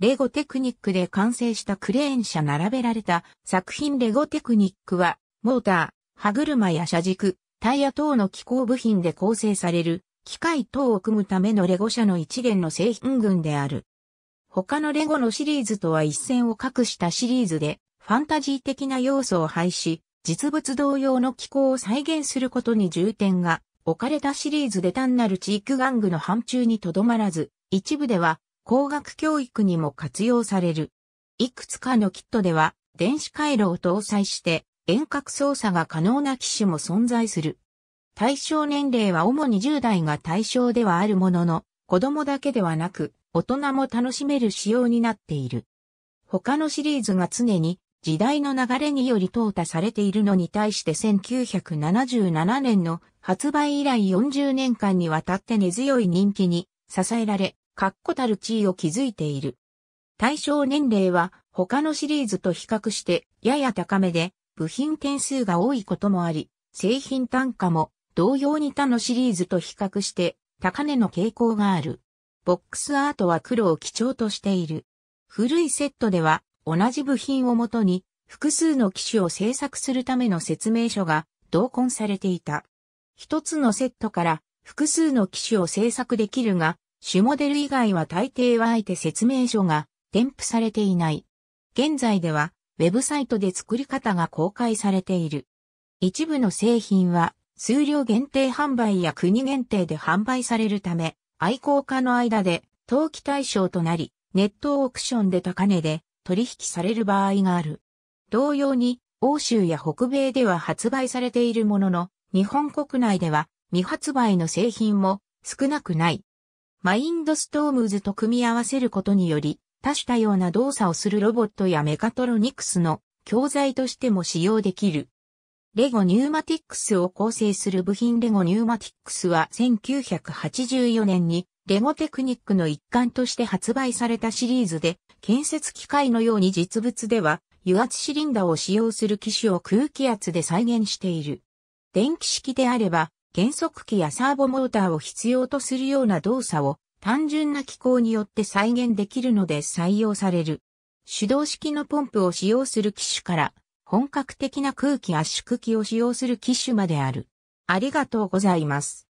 レゴテクニックで完成したクレーン車並べられた作品レゴテクニックは、モーター、歯車や車軸、タイヤ等の機構部品で構成される、機械等を組むためのレゴ車の一元の製品群である。他のレゴのシリーズとは一線を画したシリーズで、ファンタジー的な要素を廃し、実物同様の機構を再現することに重点が置かれたシリーズで単なるチーク玩具の範疇にとどまらず、一部では工学教育にも活用される。いくつかのキットでは、電子回路を搭載して遠隔操作が可能な機種も存在する。対象年齢は主に10代が対象ではあるものの、子供だけではなく、大人も楽しめる仕様になっている。他のシリーズが常に時代の流れにより淘汰されているのに対して1977年の発売以来40年間にわたって根強い人気に支えられ、確固たる地位を築いている。対象年齢は他のシリーズと比較してやや高めで部品点数が多いこともあり、製品単価も同様に他のシリーズと比較して高値の傾向がある。ボックスアートは黒を基調としている。古いセットでは同じ部品をもとに複数の機種を製作するための説明書が同梱されていた。一つのセットから複数の機種を製作できるが、主モデル以外は大抵はあえて説明書が添付されていない。現在では、ウェブサイトで作り方が公開されている。一部の製品は、数量限定販売や国限定で販売されるため、愛好家の間で投機対象となり、ネットオークションで高値で取引される場合がある。同様に、欧州や北米では発売されているものの、日本国内では未発売の製品も少なくない。マインドストームズと組み合わせることにより、多種多様な動作をするロボットやメカトロニクスの教材としても使用できる。レゴニューマティックスを構成する部品レゴニューマティックスは1984年にレゴテクニックの一環として発売されたシリーズで建設機械のように実物では油圧シリンダーを使用する機種を空気圧で再現している。電気式であれば減速機やサーボモーターを必要とするような動作を単純な機構によって再現できるので採用される。手動式のポンプを使用する機種から本格的な空気圧縮機を使用する機種まである。ありがとうございます。